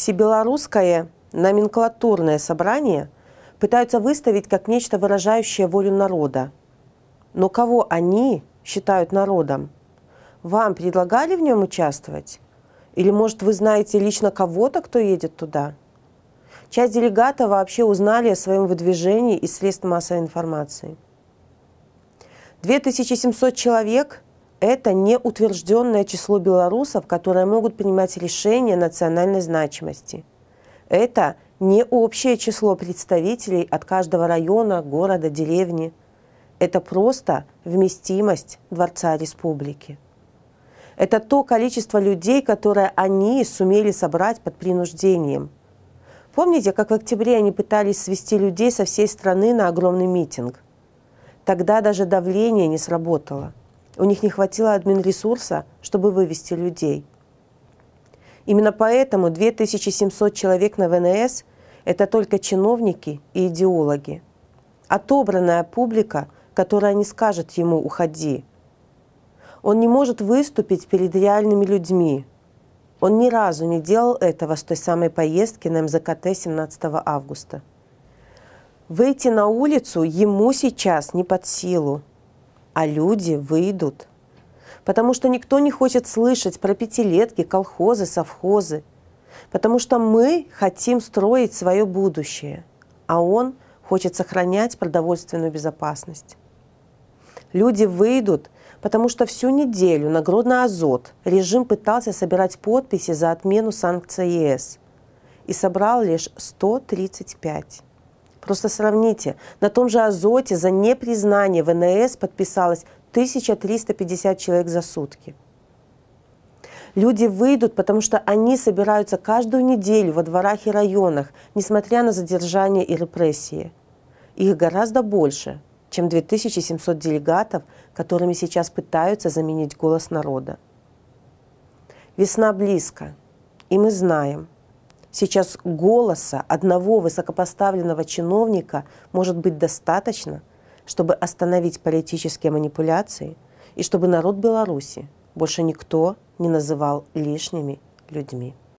всебелорусское номенклатурное собрание пытаются выставить как нечто выражающее волю народа. Но кого они считают народом? Вам предлагали в нем участвовать? Или, может, вы знаете лично кого-то, кто едет туда? Часть делегатов вообще узнали о своем выдвижении из средств массовой информации. 2700 человек – это не утвержденное число белорусов, которые могут принимать решения национальной значимости. Это не общее число представителей от каждого района, города, деревни. Это просто вместимость Дворца Республики. Это то количество людей, которое они сумели собрать под принуждением. Помните, как в октябре они пытались свести людей со всей страны на огромный митинг? Тогда даже давление не сработало – у них не хватило админресурса, чтобы вывести людей. Именно поэтому 2700 человек на ВНС – это только чиновники и идеологи. Отобранная публика, которая не скажет ему «уходи». Он не может выступить перед реальными людьми. Он ни разу не делал этого с той самой поездки на МЗКТ 17 августа. Выйти на улицу ему сейчас не под силу – а люди выйдут. Потому что никто не хочет слышать про пятилетки, колхозы, совхозы. Потому что мы хотим строить свое будущее, а он хочет сохранять продовольственную безопасность. Люди выйдут, потому что всю неделю на Гродно-Азот режим пытался собирать подписи за отмену санкций ЕС и собрал лишь 135. Просто сравните. На том же Азоте за непризнание ВНС подписалось 1350 человек за сутки. Люди выйдут, потому что они собираются каждую неделю во дворах и районах, несмотря на задержания и репрессии. Их гораздо больше, чем 2700 делегатов, которыми сейчас пытаются заменить голос народа. Весна близко, и мы знаем – Сейчас голоса одного высокопоставленного чиновника может быть достаточно, чтобы остановить политические манипуляции и чтобы народ Беларуси больше никто не называл лишними людьми.